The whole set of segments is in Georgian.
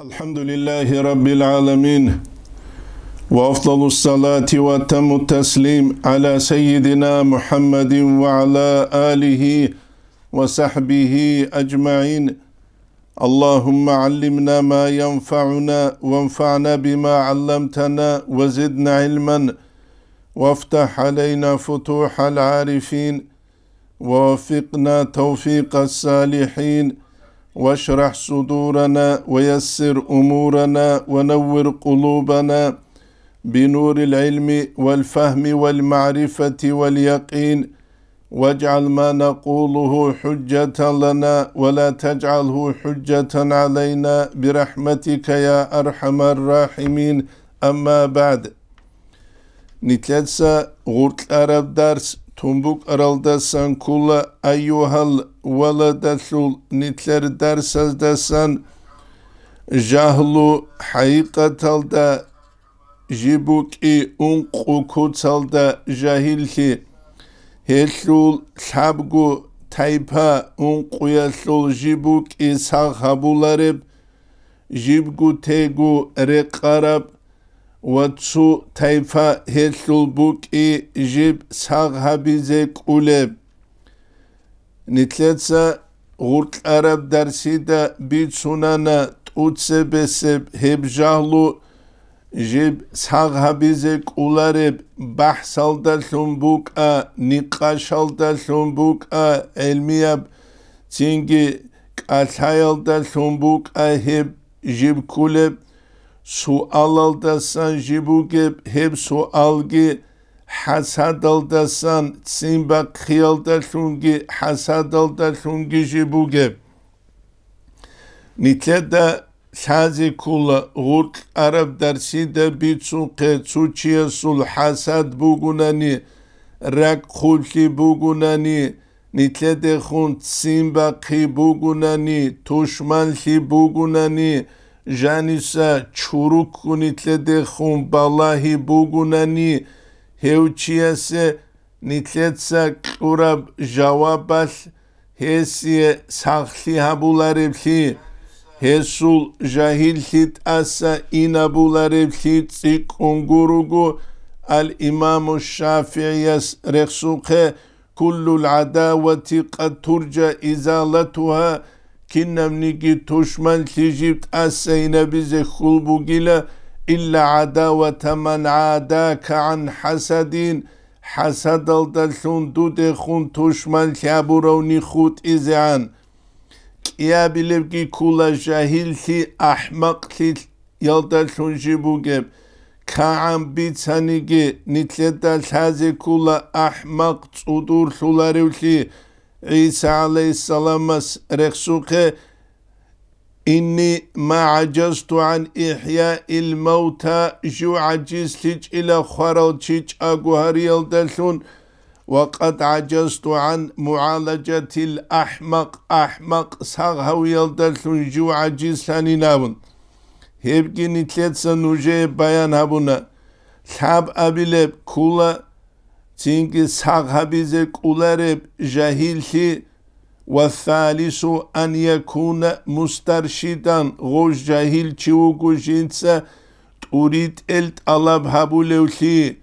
الحمد لله رب العالمين وأفضل الصلاة وتم التسليم على سيدنا محمد وعلى آله وصحبه أجمعين اللهم علمنا ما ينفعنا وانفعنا بما علمتنا وزدنا علما وافتح علينا فتوح العارفين ووفقنا توفيق الصالحين واشرح صدورنا ويسر امورنا ونور قلوبنا بنور العلم والفهم والمعرفه واليقين واجعل ما نقوله حجه لنا ولا تجعله حجه علينا برحمتك يا ارحم الراحمين اما بعد نتلسى غورت العرب درس Tumbuk aralda san kula ayyuhal veladesul nitler dersaz desen jahlu haykatalda jibuki unqukutalda jahilhi hesul sabgu un taypa jibuk i sahabularib jibgu tegu reqarab ვაცუ თაიფა ჰელულბუკი ჟიბ საღაბიზე ყულებ ნიტლეცა ღურტარაბ დარსიდა ბიცუნანა ტუცებესებ ჰებჟალუ ჟიბ საღაბიზე ყულარებ ბაჰსალდა ლუმბუკა ნიყაშალდა ლუმბუკა ელმიაბ ცინგი კალაილდა ლუმბუკა ჰებ ჟიბ ყულებ სუალალდასან ჟიბუგე ჰებსო ალგე ჰასადალდასან ცინბა ხიალდაშუნგი ჰასადალდაშუნგი ჟიბუგე ნიტლედა ხაზი კულა ურკ არაბ დარსი და ბიცუ ყე ცუჩია სულ ჰასად ბუგუნანი რაკ ხულში ბუგუნანი ნიტლედე ხუნ ცინბა ხი ბუგუნანი თუშმანში ბუგუნანი ჟანისა ჩურუკუნითლე დე ხუმ ბალაჰი ბუგუნანი ჰევჩიასე ნიტლეცა ყურაბ ჟავაბალ ჰესიე სახლი ჰაბულარებლი ჰესულ ჟაჰილჰით ასა ინაბულარებლი ციკუნგურუგუ ალ იმამუ შაფიიას რეხსუხე ქულუ ლადავათი ყად თურჯა იზალათუჰა kinnamniki tushman tijibt asayna bize khulbugila illa adawata man adaka an hasadin hasadal dalsun dude khun tushman shaburovni khut izan kiya bilevki kula jahilsi ahmaq til yalda sunji bugeb kaam bitsanigi nitleda lhazi kula ahmaq tsudur sularevli Isa aleyhisselama reksuke inni ma'acastu an ihya il mevta şu acizliç ile haraçiç aguhar yıldesun ve kad acastu an mualacetil ahmak ahmak sağhav yıldesun şu acizlen inavun. Hepkin itletsen ujeye bayan habuna. Sab abilep kula çünkü sahabize kularib jahilhi ve thalisu an yekune mustarşidan goş jahil çivuku jinse turit elt alab habulevhi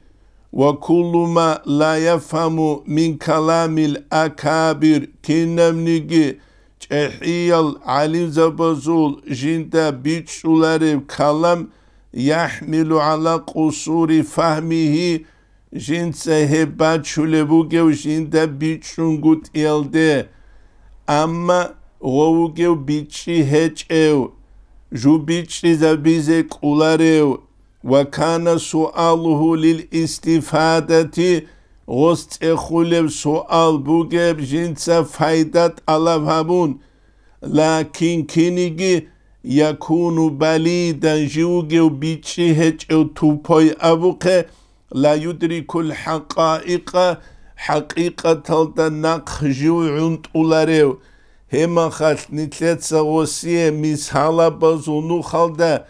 ve kulluma, ma la yefhamu min kalamil akabir kinnemnigi çehiyal alim zabazul jinde biçularib kalam yahmilu ala kusuri fahmihi ژینسە هێبا چولە بوو گەو ژیندە بیچون گوت ئێڵدێ ئەمە غۆ و گەو بیچی هێچ ئێو ژوو بیچی زەبیزێ قوڵارێ و وەکانە سوئاڵ و هو لیل ئیستیفادەتی غۆست ئێخو لێ سوئاڵ بوو گێب بژینسە فایدەت ئەڵە هەبوون کنیگی کینکینیگی و بالی دەنژی و بیچی هێچ ئەو تووپۆی ئەبووکە لا يدرك الحقائق حقيقة تلتنق جو عند أولارو هما خاص نتلت سغوسية مسحالة بزونو خالدا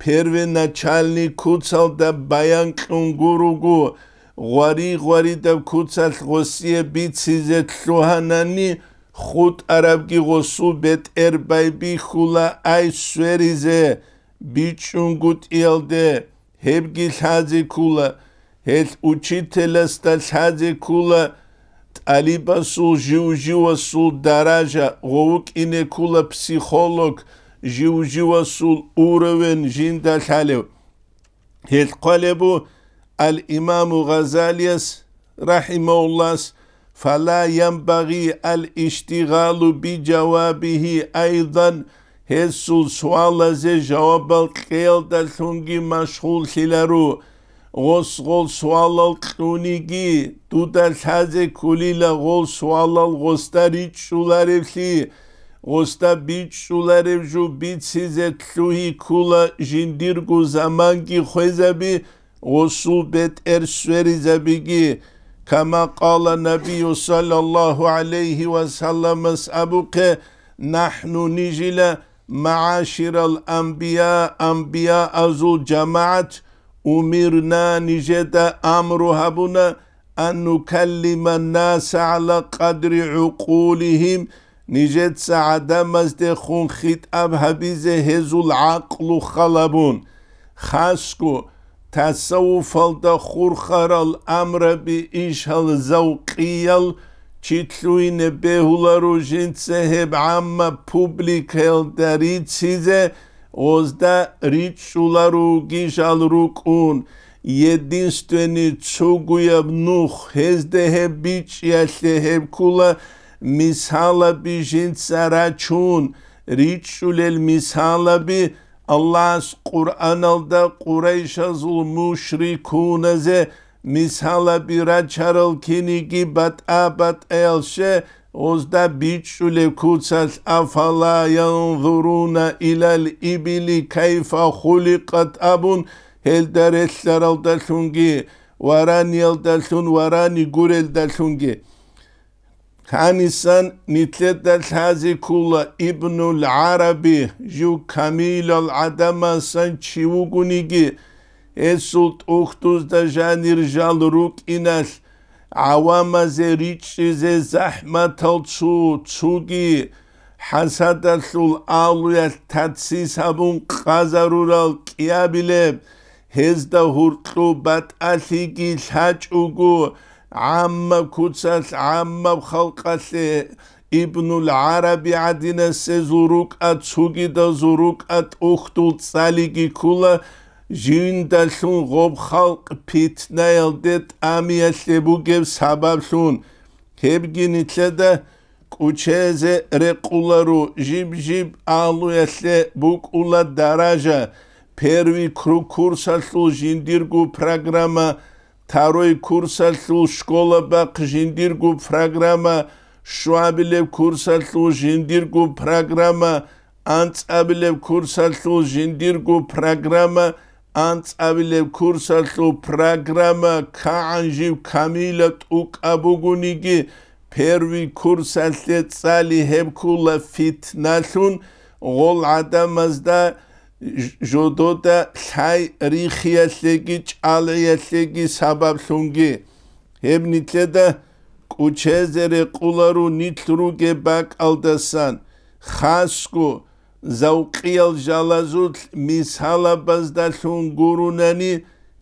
پروه نچالني كوصال دا بايان كنگوروغو غواري غواري دا كوصال غوسية بي تسيزت سوهاناني خود عربگي غوصو بيت اربای بي خولا اي سوريزه بي چونگوت يلده هبگي سازي كولا هل учитель استاذ كولا تاليبا سو جيو جيو سو دراجة غوك إني كولا بسيخولوك جيو جيو سو أوروين جين دالحاليو هل قلبو الإمام غزاليس رحمه الله فلا ينبغي الاشتغال بجوابه أيضا هل سو سوال زي جواب القيل دالحنجي مشغول خلارو غسغل سوال القونيكي تودر شازي كوليلا غول سوال الغستريت شولاريفلي غستا بيت شولاريفجو بيت سيزي تلوهي كولا جنديرغو زمانكي خوزابي غسول بيت ارسوري زبيكي كما قال النبي صلى الله عليه وسلم سأبوك نحن نجل معاشر الأنبياء أنبياء ذو الجماعة أمرنا نجد أمره أن نكلم الناس على قدر عقولهم نجد سعد مزدخون خيت أبها بزهز العقل خلبون خاسكو تصوف الدخور الأمر بإيش الزوقيال چیتلوین بهولارو جنت سهب عما پوبلیکل داریت سیزه ოზდა რიჩულარუ გიშალრუკუნ იედინსტვენი ცუგუებ ნუ ხეზდეჰე ბიჭიალე ჰებკულა მისალაბი ჟინცარაჩუნ რიჩულელ მისალაბი ალას ყურანალდა ყურაიშაზულ მუშრიკუნაზე მისალაბი რაჩარალ ქინიგი ბატაბატ ელშე Ozda biçule kutsal afala yanzuruna ilal ibili kayfa hulikat abun deresler aldasun ki, varani al dalsun varani gurel dalsungi. Hanisan nitledet hazi kula ibnul Arabi ju kamil al adama san çivugunigi esult uhtuz janir jal ruk inas ავამაზე რიჩიზე ზაჰმათალ ჩუ ჩუგი ჰასადალ ალუა თაცი საბუნ ყაზარურალ კიაბილე ჰეზდა ჰურტლუ ბატალიგი ლაჭუგუ ამმა ქუცალ ამმა ხალყალე იბნულ არაბი ადინა სეზურუკ აცუგი და ზურუკ ატუხტულ წალიგი ქულა ჟინდალშუნ ღობ ხალყ ფიტნაელდეთ ამიასებუგებ საბავშუნ ქებგინიცა და კუჩეზე რეკულარუ ჟიბჟიბ ალუესე ბუკულა დარაჟა ფერვი ქრუ ქურსალშუ ჟინდირგუ პროგრამა თაროი ქურსალშუ შკოლა ბაყ ჟინდირგუ პროგრამა შვაბილებ ქურსალშუ ჟინდირგუ პროგრამა ანწაბილებ ქურსალშუ ჟინდირგუ პროგრამა ან წავილებ კურსალტუ პროგრამა კანჟი კამილა უკაბუგუნიგი ფერვი კურსალტე წალი ჰებკულა ფიტნალუნ ღოლ ადამაზდა ჟოდოდა ხაი რიხიალეგი ჭალიალეგი საბაბლუნგი ჰებნიტლე და კუჩეზერე ყულარუ ნითრუგე ბაკალდასან ხასკუ ზაუყიალ ჟალაზუთ მისალაბაზ და ლუნგურუნანი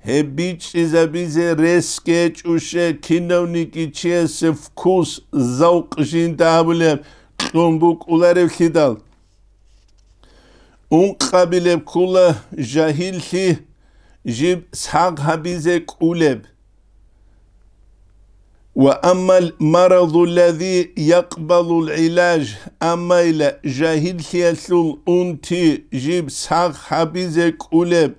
ჰებიჭიზაბიზე რესკეჭუშე კინოვნიკიჩეს ვკუს ზაუყჟინ დაავლე ტუმბუკულარე ხიდალ უნყაბილებ ქულა ჟაჰილში ჟიბ საღაბიზე ყულებ وأما المرض الذي يقبل العلاج أما إلى جاهل سيسل أنتي جيب ساق حبيزك أولب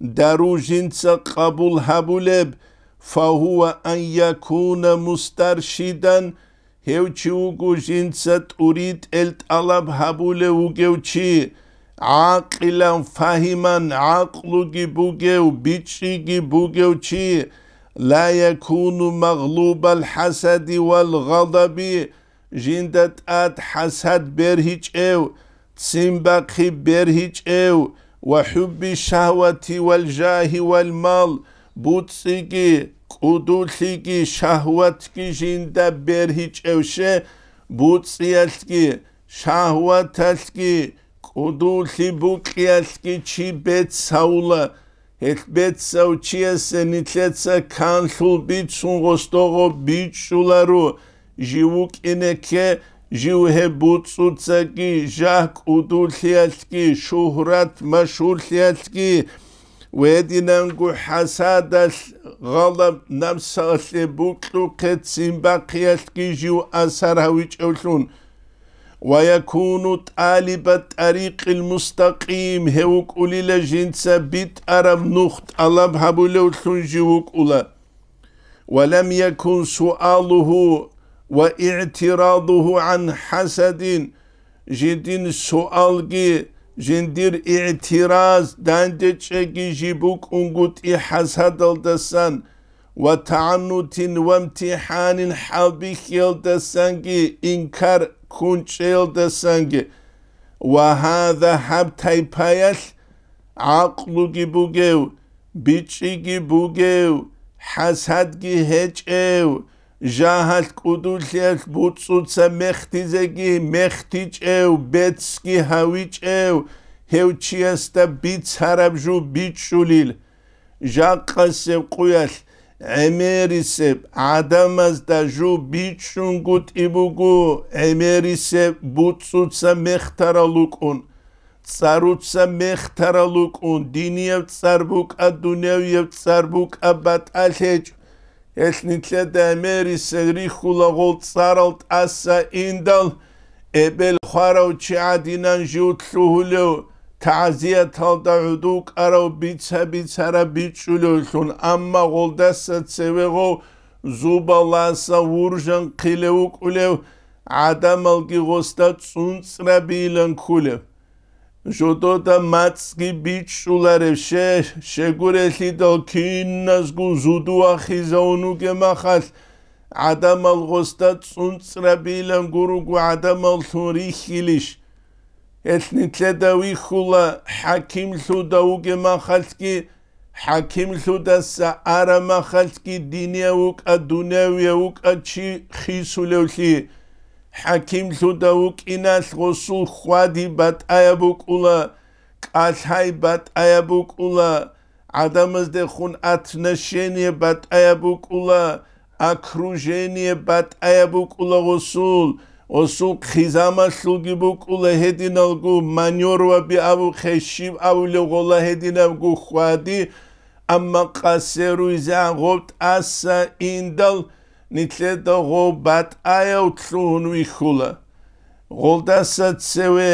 دارو جنس قبول هبولب فهو أن يكون مسترشدا هوچي وغو جنس تريد التالب هبول وغوچي عاقلا فاهما عقلو جي بوغو بيچي جي بوغوچي لا يكون مغلوب الحسد والغضب جندت آت حسد برهج او سنبقي برهج او وحب الشهوة والجاه والمال بوتسيكي قدوثيكي شهوتكي جند برهج إيوشي بوتسيكي شهوتتكي قدوثي بوكيالتكي چي بيت ساوله ეთბეცა უჩიესე ნიტლეცა კანხულ ბიცუნგოსტოღო ბიჭულარო ჟიუკინეკე ჟიუჰე ბუცუცაკი ჟაკ უდულიაცკი შუჰრათ მაშულიაცკი ვედინანგუ ჰასადას ღალამ ნამსალე ბუკლუკე ცინბაქიაცკი ჟიუ ასარავიჭევლუნ ويكون طالب الطريق المستقيم هوك أولي لجنسة بيت أرب نخت ألب هبولو تنجيوك أولا ولم يكن سؤاله واعتراضه عن حسد جدين سؤال جي جندير اعتراض داندج اجي جيبوك انقوت حسد الدسان وتعنت وامتحان حبيك يلدسان جي انكار ხუნჭილ და სანგე ვაჰადა ჰაბთაი ფაიალ აყლუგი ბუგევ ბიჭიგი ბუგევ ჰასადგი ჰეჭევ ჟაჰალ კუდულიელ ბუწუცა მეხთიზეგი მეხთიჭევ ბეცკი ჰავიჭევ ჰევჩიასტა ბიცარაბჟუ ბიჭულილ ჟაყასევ ყუიალ ემერისე ადამას და ჟუ ბიჩუნგუ ტიბუგუ ემერისე ბუცუცა მეხთარალუკუნ царуца мехтаралукун диниев царбука дунявев царбука баталеч эсниче дамери сегрихула гол царалт аса индал эбел хвароу чадинан жутлуулу თაზია თავდაუდუ კარავ ბიცები ცარა ბიჭულოშონ ამმა გოლდასაცევეღო ზუბალასა ვურჟან ყილეუ ყულევ ადამალგი ღოსტა წუნწრაბილან ხულევ ჟოტოთა მაცკი ბიჭულარევ შე შეგურეში და ქინას გუზუდუ ახიზა უნუგე მახალ ადამალ ღოსტა წუნწრაბილან გურუგუ ადამალ თურიხილიშ ესნიცე და ვიხულა ჰაკიმ სუდა უგემახალსკი ჰაკიმ სუდა საარამახალსკი დინია უკა დუნევია უკაჩი ხისულევლი ჰაკიმ სუდა უკინას ღოსულ ხვადი ბატაებუკულა კალაი ბატაებუკულა ადამზდე ხუნ ათნაშენი ბატაებუკულა აკრუჟენი ბატაებუკულა ღოსულ ოსუ ხიზამა შუგიბუ კულეჰედინალგუ მანიორვაბი აუ ხეში აულე ღოლაჰედინავგუ ხვადი ამა ყასერუ ზანღობთ ასა ინდალ ნიცე და ღობატ აეო ცუნ ვიხულა ღოლდასა ცევე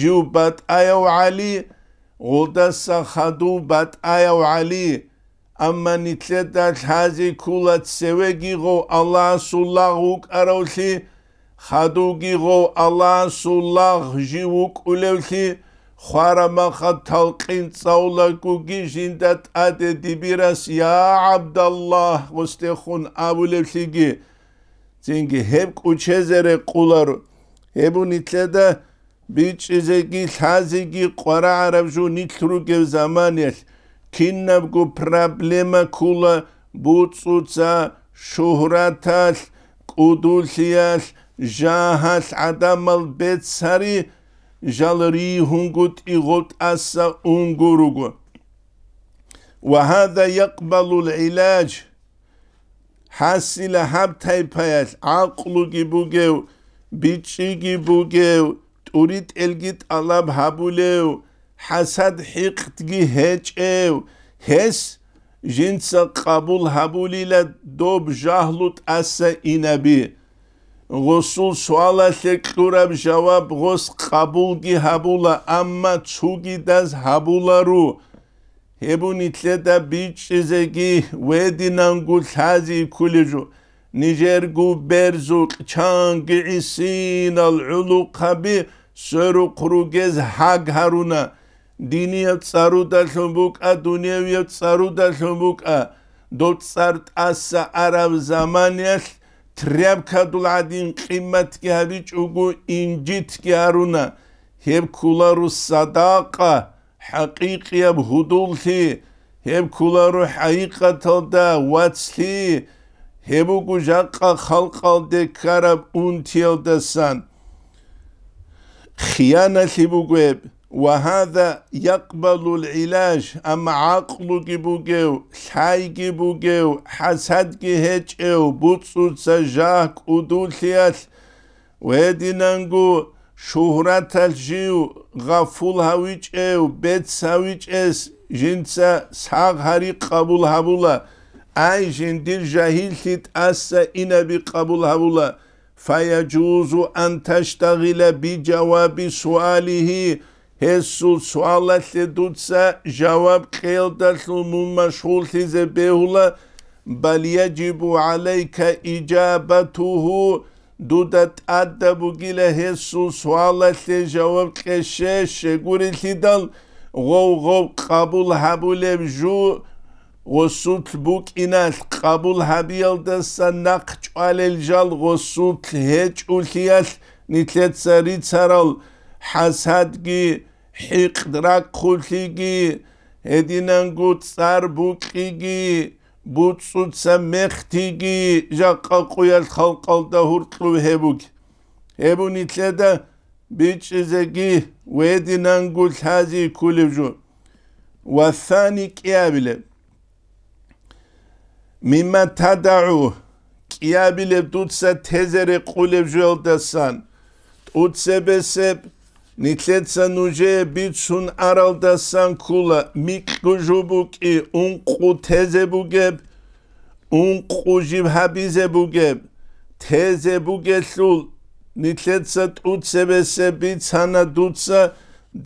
ჟუბატ აეო ალი ღოლდასა ხადუბატ აეო ალი ამა ნიცე და ხაზი კულა ცევე გიღო ალა სულა უკაროში ხადუგიღო ალასულაღ ჟიუკულევლი ხვარამახა თალყინ წაულაგუ გიჟინდათ ადე დიბირას ია აბდალლაჰ ვუსტეხუნ აბულევლიგი წინგი ჰებ კუჩეზერე ყულარ ებუნითლე და ბიჭიზეგი ლაზიგი ყვარა არავჟუ ნითრუგევ ზამანიელ ქინნაბგუ პრაბლემა ქულა ბუწუცა შუჰრათალ კუდულიალ ჟაჰალ ადამალ ბეცარი ჟალრი ჰუნგუტ იღოტ ასა უნგურუგუ ვაჰადა იყბალუ ლილაჯ ჰასილა ჰაბთაიფაილ აყლუგი ბუგევ ბიჭიგი ბუგევ ტურით ელგით ალაბ ჰაბულევ ჰასად ჰიყთგი ჰეჭევ ჰეს ჟინცა ყაბულ ჰაბულილა დობ ჟაჰლუტ ასა ინაბი ღოსულ სვალაშე ქურაბ ჟავაბ ღოს ყაბულგი ჰაბულა ამმა ცუგი დას ჰაბულარუ ჰებუნი წედა ბიჭიზეგი ვედინანგუ ხაზი ქულიჟუ ნიჟერგუ ბერზუ ჩანგი ისინალ ულუყაბი სერუ ყრუგეზ ჰაგჰარუნა დინია წარუ და ხომბუკა დუნიევია წარუ და ხომბუკა დოცარტ ასა არავ ზამანიაშ თრიამქადულადინ ყიმათკი ავიჭუგუ ინჯითკი არუნა ჰებქულარუ სადაყა ჰაკიყია ბუდულთი ჰებქულარუ ჰაიყათალდა ვაცლი ჰებუგუ ჟაყა ხალყალდე ქარაბ უნთიელდასან ხიანა ლიბუგუებ وهذا يقبل العلاج اما عقل جبوجيو شاي جبوجيو حسد جهج او بوتسو سجاك ودوثياس وهدي نانجو شهرة الجيو غفول هاويج او بيت ساويج اس جنسا ساغ هاري قبول هابولا اي جندير جاهل تيت اسا انا قبول هابولا فيجوز ان تشتغل بجواب سؤاله ჰესუს ვალახედუცა ჯავაბ ყელდა ლუმუმა შულთიზე ბეულა ბალია ჯიბუ ალეიკა იჯაბათუ დუდათ ადაბუ გილა ჰესუს ვალახე ჯავაბ ყეშე შეგურილიდან ღოღო ყაბულ ჰაბულებ ჟუ ოსუთ ბუკინას ყაბულ ჰაბიალდა სანაყჭვალელ ჯალ ოსუთ ჰეჭულიას ნიცეცრი ცარალ ჰასადგი ჰიყდრა ხულიგი ედინანგუ წარბუკიგი ბუცუცა მეხთიგი ჟაყა ყუიალ ხალყალდა ჰურტლუ ჰებუგ ებუნი წედა ბიჭიზეგი ვედინანგუ ხაზი ქულიჟუ ვასანი კიაბილე მიმა თადაუ კიაბილე დუცა თეზერე ყულიჟუ ელდასან უცებესებ ნიცეცან უჟე ბიცუნ არალდასან ქულა მიკუჟუბუკი უნყუ თეზებუგებ უნყუჟიბ ჰაბიზებუგებ თეზებუგესულ ნიცეცა თუცებესე ბიცანა დუცა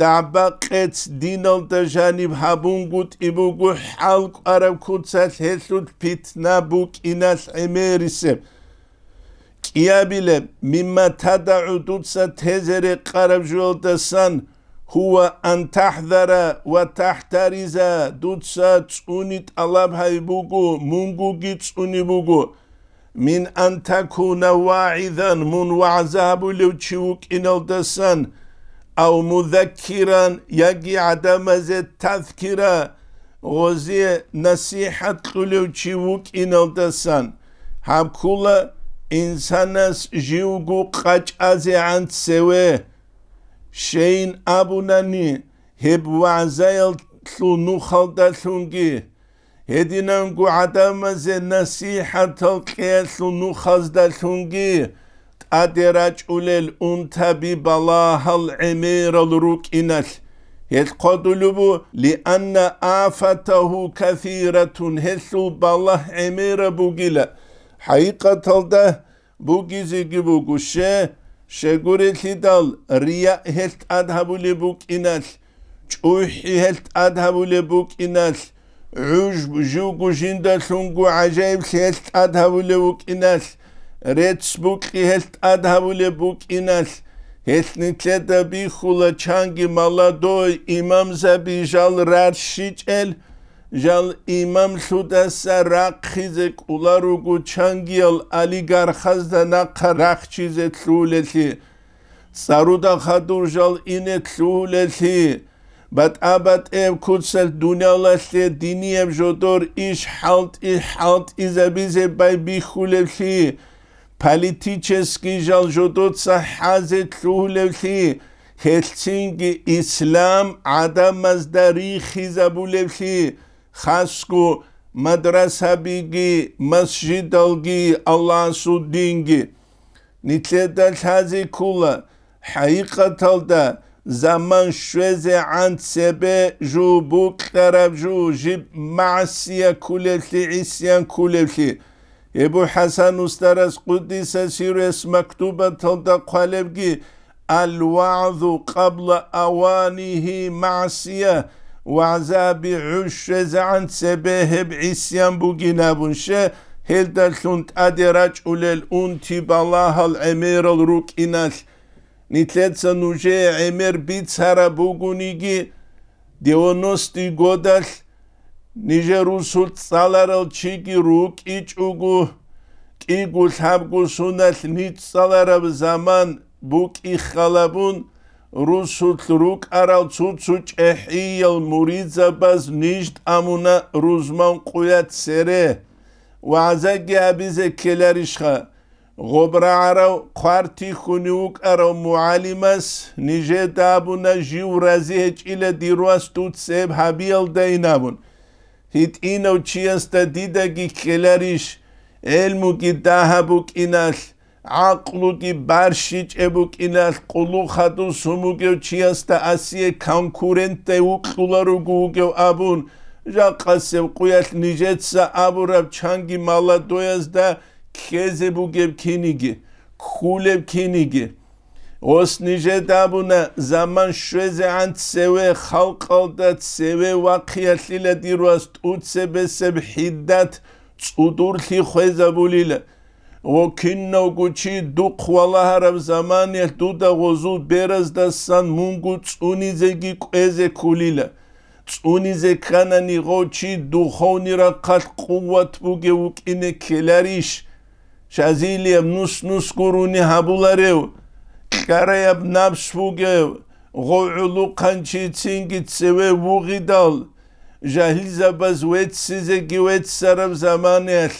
დაბაყეც დინოლდა ჟანიბ ჰაბუნგუტ იბუგუ ჰალკარა ქუცა ლესუთ ფიტნა ბუკინას ემერისებ იაბილე მიმა თადაუ დუცა თეზერე ყარავჟულ და სან ჰუა ან თაჰდარა ვა თაჰტარიზა დუცა წუნი ტალაბჰაი ბუგუ მუნგუგი წუნი ბუგუ მინ ან თაკუნა ვაიდან მუნ ვაზაბუ ლუჩი უკინალ და სან აუ მუდაქირან იაგი ადამაზე თაზკირა ღოზი ნასიჰატ ყულევჩი უკინალ და სან ჰამკულა ინსანას ჟიუგუ ყაჭაზე ანცევე შეინ აბუნანი ჰებვაზაილ ლუნუ ხალდა ლუნგი ედინან გუ ადამაზე ნასიჰათო ყელუნუ ხაზდა ლუნგი ტადერა ჭულელ უნთაბი ბალაჰალ ემირალ რუკინალ ეს ყოდულუბუ ლიანა აფათაჰუ ქაფირათუნ ჰესუ ბალაჰ ემირაბუ გილა ҳайқатлда бугизиги бугуше шегурилдал риа хелт адхабули букинал чуҳи хелт адхабули букинал ужб жугужинда сунгу ажайб хелт адхабули букинал рец буки хелт адхабули букинал хеснитледа бихула чанги маладой имам забижал раршичэл ჟალ იმამ შუდასა რაკიზე კულარუგუ ჩანგიალ ალიგარხაზ და ნაკარახჩიზე თულელი სარუდა ხადურ ჟალ ინე თულელი ბატ აბატ ემ კუცელ დუნიალასე დინიემ ჟოდორ იშ ჰალტ ი ჰალტ იზაბიზე ბაი ბიხულელი პოლიტიჩესკი ჟალ ჟოდოცა ჰაზე თულელი ჰელცინგი ისლამ ადამაზდარი ხიზაბულელი خاسکو مدرسه بيجي مسجد الجي الله سودينجي نتلدا هذه کولا حقيقة الدا زمان شوزة عن سبه جو بوك تراب جو جيب معسيا كلتي عسيان كلتي ابو حسن استرس قدس سيرس مكتوبة تلدا قلبكي الوعظ قبل أوانه معسيا ვაზაბი უშეზა ანცებეებ ისიან ბუგინაბუნშე ჰელდა ხუნტ ადერა ჭულელ უნთი ბალაჰალ ემერალ რუკინალ ნიტლეცა ნუჟე ემერ ბიცარა ბუგუნიგი დეონოსტი გოდალ ნიჟერუსულ წალარალ ჩიგი რუკი ჭუგუ კიგულ ჰაბგუსუნალ ნიცალარავ ზამან ბუკი ხალაბუნ რუსულ რუკარავ ცუცუ ჭეჰიელ მურიძაბას ნიშტ ამუნა რუზმან ყუიათ სერე ვაზა გაბიზე ქელარიშხა ღობრაარავ ყვართი ხუნი უკარავ მუალიმას ნიჟე დაბუნა ჟიურაზი ეჭილე დირვას თუცებ ჰაბიელ დეინავუნ ჰიტინო ჩიასტა დიდაგი ქელარიშ ელმუკი დაჰაბუკ ინალ აკლუტი ბარში ჭებუკინა ყულუხატუ სუმუგე ჩიას და ასიე კონკურენტე უყულარო გუგე აბუნ ჟაყასე ყუიას ნიჟეცა აბურავ ჩანგი მალადოეს და ქეზებუგე ქინიგი ხულებ ქინიგი ოს ნიჟე დაბუნა ზამან შვეზე ანცევე ხალყალ და ცევე ვაქიათილე დიროას უცებესებ ჰიდათ წუდურთი ხეზაბულილა ოქინო გუჩი დუყვალა ჰარავ ზამანი თუდა ღოზუ ბერაზდასან მუნგუ წუნიზეგი ყეზე ქულილა წუნიზე ქანანი ღოჩი დუხონირა ყალ ყუვათ ბუგე უკინე ქელარიშ შაზილია ნუსნუს გურუნი ჰაბულარევ ქარაებ ნაბს ბუგე ღოულუ ყანჩი წინგი წევე ვუღიდალ ჟაჰილზაბაზ ვეც სიზე გივეც სარავ ზამანიალ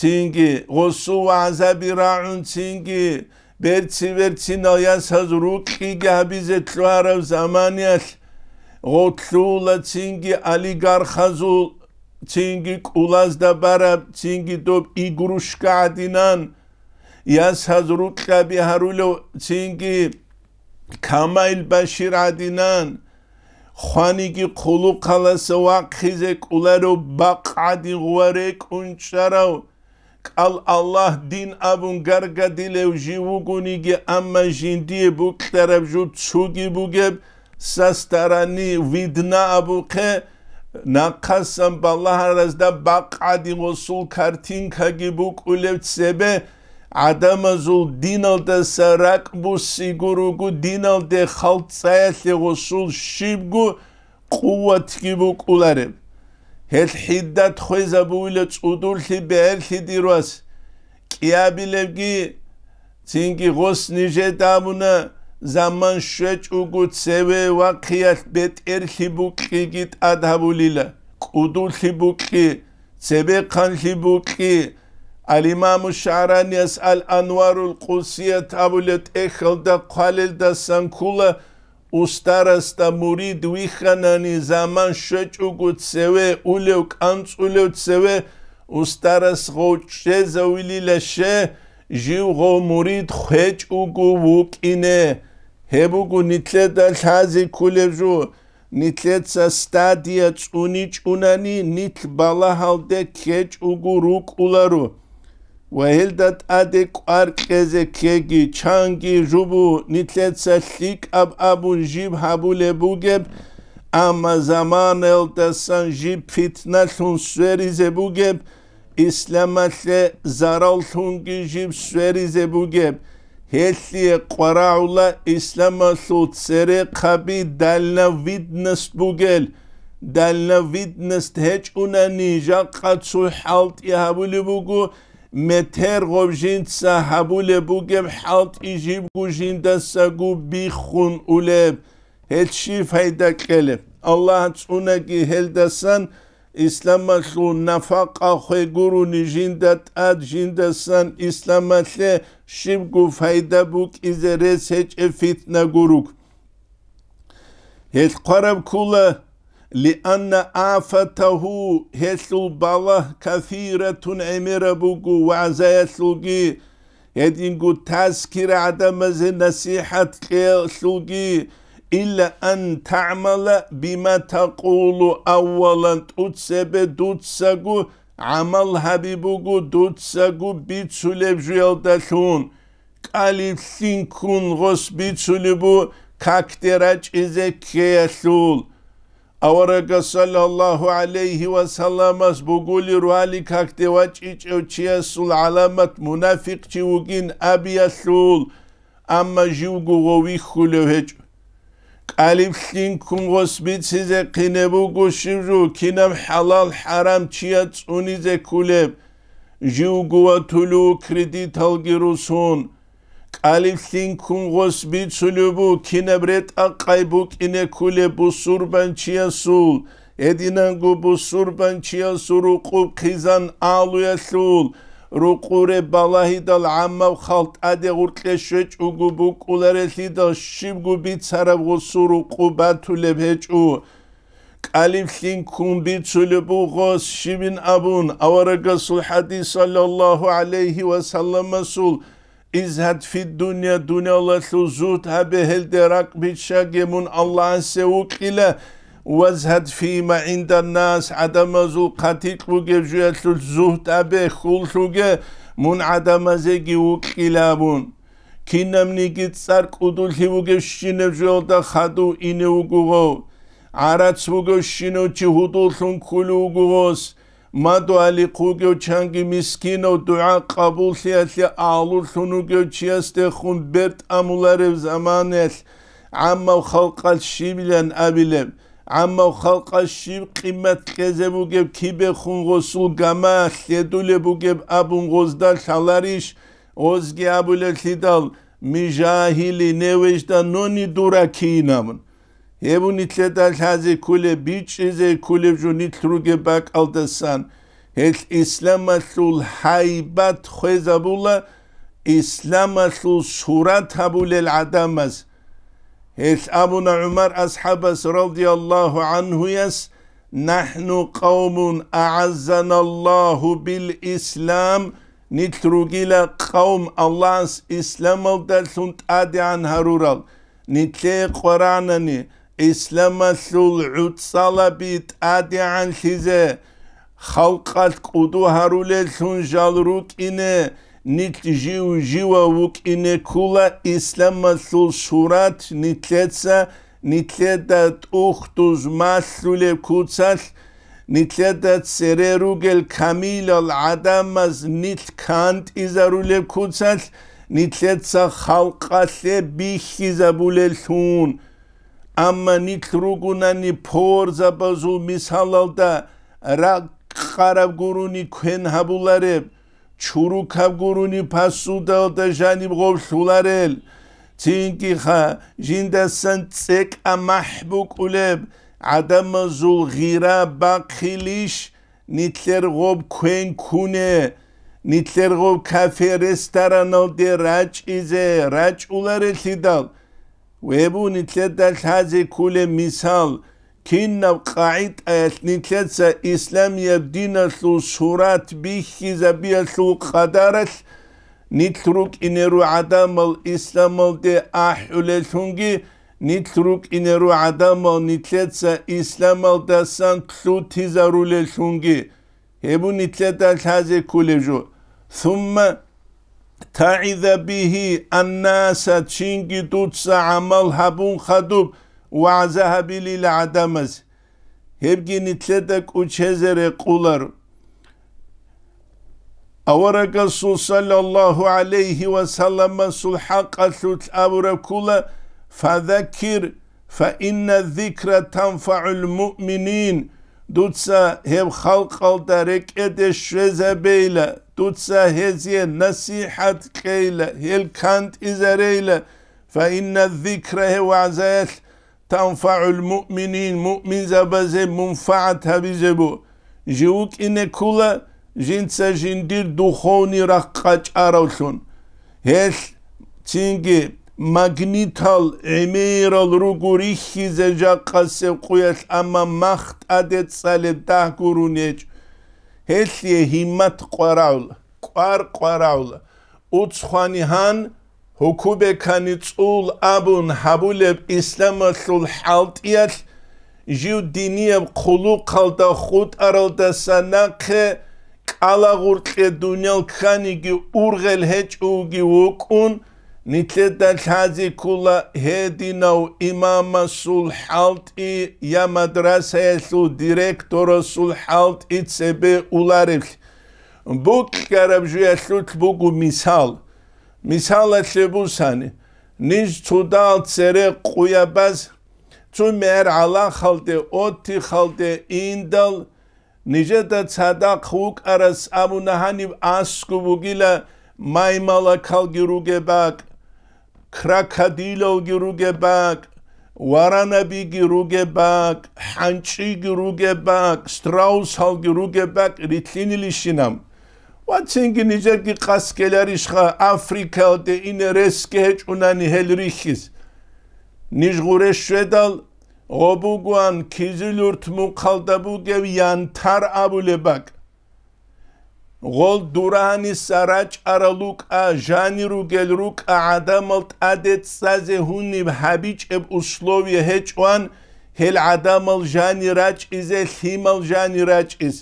წინგი ოსუ აზაბი რაუნ წინგი ბერცი ვერცი ნაიასაზ რუკი გაბიზე თვარავ ზამანიალ ოთლულა წინგი ალიგარხაზულ წინგი კულას და ბარა წინგი დობ იგრუშკა ადინან იასაზ რუკები ჰარულო წინგი ქამაილ ბაშირ ადინან ხვანიგი ხულუ ხალასა ვაქიზე კულერო ბაყადი ღვარე კუნჭარავ კალ ალლაჰ დინ აბუნ გარგადილევ ჟიუგუნიგე ამაჟინ დიე ბუქტერებ ჟუ ჩუგი ბუგებ სასტარანი ვიდნა აბუქე ნაკასამ ბალაჰარას და ბაყადი მოსულ ქართინ ქაგიბუ ყულევ წებე ადამაზულ დინალ და სარაკ ბუ სიგურუგუ დინალ დე ხალწაელი გოსულ შიბგუ ყუვათგიბუ ყულარებ ჰელჰიდა თხეზაბუილე წუდულში ბერლი დიროს კიაბილევგი წინგი ღოს ნიჟე დამუნა ზამან შეჭ უგუცევე ვაქიათ ბეტერლი ბუკიგი ტადაბულილა კუდულში ბუკი ზებე ხანლი ბუკი ალ იმამუ შარანიას ალ ანვარულ ყუსია თაბულეთ ეხელდა ყალელდა სანკულა უსტარასტა მურიდ ვიხანანი ზამან შეჭუგუცევე ულევ კანწულევცევე უსტარას ღოჭე ზავილილეშე ჟიუღო მურიდ ხეჭუგუ უკინე ჰებუგუ ნიტლედა ლაზი ქულევჟუ ნიტლეცა სტადია წუნი ჭუნანი ნიტლ ბალაჰალდე ქეჭუგუ რუკულარუ ვაელ და ადე ყარყეზე ქეგი ჩანგი ჟუბუ ნიტლეცა ლიკ აბ აბუ ჟიბ ჰაბულე ბუგებ ამა ზამანელ და სან ჟიბ ფიტნა თუნ სვერიზე ბუგებ ისლამალე ზარალ თუნ კი ჟიბ სვერიზე ბუგებ ჰესიე ყვარაულა ისლამა სუთ სერე ყაბი დალნა ვიდნას ბუგელ დალნა ვიდნას თეჭუნანი ჟაყაცუ ჰალტი ჰაბული ბუგუ მეთერ ღობჟინ საჰაბულე ბუგემ ჰალტ იჟიბ გუჟინ და საგუ ბიხუნ ულებ ჰეთში ფაიდა ყელებ ალლაჰ წუნაკი ჰელდასან ისლამალუ ნაფაყა ხეგურუ ნიჟინ და ტად ჟინ დასან ისლამალე შიბგუ ფაიდა ბუკ იზერე სეჭე ფიტნა გურუკ ჰეთ ყარაბ ქულა لأن آفته هسل بالله كثيرة عمر بوغو وعزا يسلوغي يدينغو تذكر عدم زي نصيحة قيسلوغي إلا أن تعمل بما تقول أولا تتسب دوتساقو عمل حبيبوغو بيتسوليب جيال دسون قالي سينكون غس بيتسوليبو كاكتراج إزي كيسلول ავარაკა სალალლაჰუ ალეიჰი ვასალამას ბუგული რვალი ქაქდევა ჭიჭევ ჩიასულ ალამათ მუნაფიყ ჩი უგინ აბიასულ ამა ჟიუგუღო ვიხულევ ეჭ კალიბ ხინ ქუმღოს მიციზე ყინებ უგუშივჟუ ქინამ ჰალალ ჰარამ ჩია წუნიზე ქულებ ჟიუგუა თულუ ქრიდი თალგირუსუნ – კალიფთინ ქუნღოს ბიცულებუ კინებრეტ აყაიბუ კინეკულებუ სურბანჩიასულ ედინანგუბუ სურბანჩიასურ უყუბ ხიზან ალუესულ რუყურე ბალაჰიდალ ამავ ხალტ ადე ურტლეშვე ჭუგუბუ კულერესი და შიბგუბი ცარავღო სურ უყუბათულებ ეჭუ კალიფთინ ქუნ ბიცულებუ ღოს შიბინ აბუნ ავარაგასულ ჰადი სალალლაჰუ ალეიჰი ვასალამასულ ალეიჰი ვასალამასულ izhat fi dunya dunya la suzut habe hel derak bitsha gemun allah se uqila wazhat fi ma inda nas adama zu qatit bu gevju yatlu zuht abe khul shuge mun adama ze gi uqila bun kinam ni gi tsar qudul hi bu gev shine jol da khadu ine ugugo arat bu gev shino chi hudul sun khulu ugugos მადო ალი ხუგე ჩანგი მისკინო დუა ყაბულსი ასე აალურსუნუ გეჩიასტე ხუნ ბერტ ამულარევ ზამანეს ამმა ხალყალ შიბილან აბილე ამმა ხალყალ შიბ ყიმათ ყეზებუგებ ქიბე ხუნღოსულ გამა ხედულებუგებ აბუნღოს და ხალარიშ ოზგე აბულე ხიდალ მიჟაჰილი ნევეშ და ნონი დურაკინამ Hebu nit ledal hazi kule biç ize kule ju nit bak aldasan. Het İslamatul haybat khezabula İslamatul surat el adamaz. Het Abuna Umar ashabas radiyallahu anhu yas. Nahnu kavmun a'azzanallahu bil İslam. Nitrugila kavm Allah'ın İslam adi an harural. Nitle Kur'an'ını ისლამალ უცალაბით ადიან ხიზე ხალყალ კუდუჰარულე სუნჟალ რუკინე ნიტჟიუ ჟივა უკინე ქულა ისლამალ სურათ ნიტლეცა ნიტლედა უხტუზ მასრულე კუცალ ნიტლედა სერერუგელ კამილალ ადამაზ ნიტკანტ იზარულე კუცალ ნიტლეცა ხალყალე ბიხიზაბულე სუნ ამანი თრუგუნანი ფორზაბაზუ მისალალდა რა ყარავგურუნი ქენ ჰაბულარე ჩურუკავგურუნი ფასუდალდა ჟანი ბღოლულარელ წინკი ხა ჟინდასან წეკ ამაჰბუკულებ ადამზუ ღირა ბაქილიშ ნიტლერღობ ქენ ქუნე ნიტლერღობ კაფე რესტორანოდე რაჭიზე რაჭულარე ლიდალ ვებუნი ცედალაზი კულე მისალ კინა ყაით ესნიცა ისლამია დინასუ სურათ ბიხიზა ბიასუ ყადარალ ნიტრუკ ინერუ ადამალ ისლამალ დე აჰულესუნგი ნიტრუკ ინერუ ადამალ ნიცა ისლამალ დასან ქუთიზარულესუნგი ებუნი ცედალაზი კულეჟუ თუმა ta'ize bihi ennâse çingi tutsa amal habun hadub ve azahabil ile adamaz. Hepki nitledek uç hezere kular. Avara Resul sallallahu aleyhi ve sellem sulhaka tut avra kula fezekir fe inne zikre tenfa'ul mu'minin. Dutsa hep halkal derek edeş şezebeyle. تتسى هزي نصيحة قيلة هل كانت إزريلة فإن الذكر وعزات تنفع المؤمنين مؤمن زبزي منفعة بزبو جيوك إن كل جنس جندير دخوني رقاج أروسون هل تنجي مغنيتال эмерал روغو ريخي زجاقا қуяш أما مخت أدت سالي даҳ ჰელსიე ჰიმათ ყვარავლ ყარ ყვარავლ უცხვანიჰან ჰუკუბექანი წულ აბუნ ჰაბულებ ისლამალ ჰალტიალ ჟიუდინიებ ხულუ ყალდა ხუტ არალდა სანახე კალაღურყე დუნიალ ხანიგი ურღელ ჰეჭუგი უკუნ ნიჩე და ჩაზი კულა ჰედინაუ იმამა სულჰალტი ია მადრასაესუ დირექტორო სულჰალტი წები ულარებს ბუკერებს ესუ თბუგუ მისალ მისალა შებუსანი ნიშ თუდალ წერე ყუიაბას თუ მერ ალა ხალდე ოთი ხალდე ინდალ ნიჟე და ცადა ხუკ არას ამუნაჰანი ასკუბუგილა მაიმალა ქალგირუგებაკ ქრაკადილოვი გიურგებაკ ვარანაბი გიურგებაკ ჰანჩი გიურგებაკ სტრაუსალ გიურგებაკ რითლინილიშინამ ვაცინგი ნიჟერკი ყასკელარიშხა აფრიკალ დე ინერესკე ჭუნანი ჰელრიხის ნიჟღურე შედალ ღობუგვან ქიზილურთ მუხალდაბუგევიან თარ აბულებაკ ღოლ დურანი სარაჭ არალუკა ჟანირუ გელრუკა ადამალ ტადეც საზე ჰუნიბ ჰაბიჭებ უსლოვიე ჰეჭვან ჰელ ადამალ ჟანირაჭ იზე ლიმალ ჟანირაჭ იზ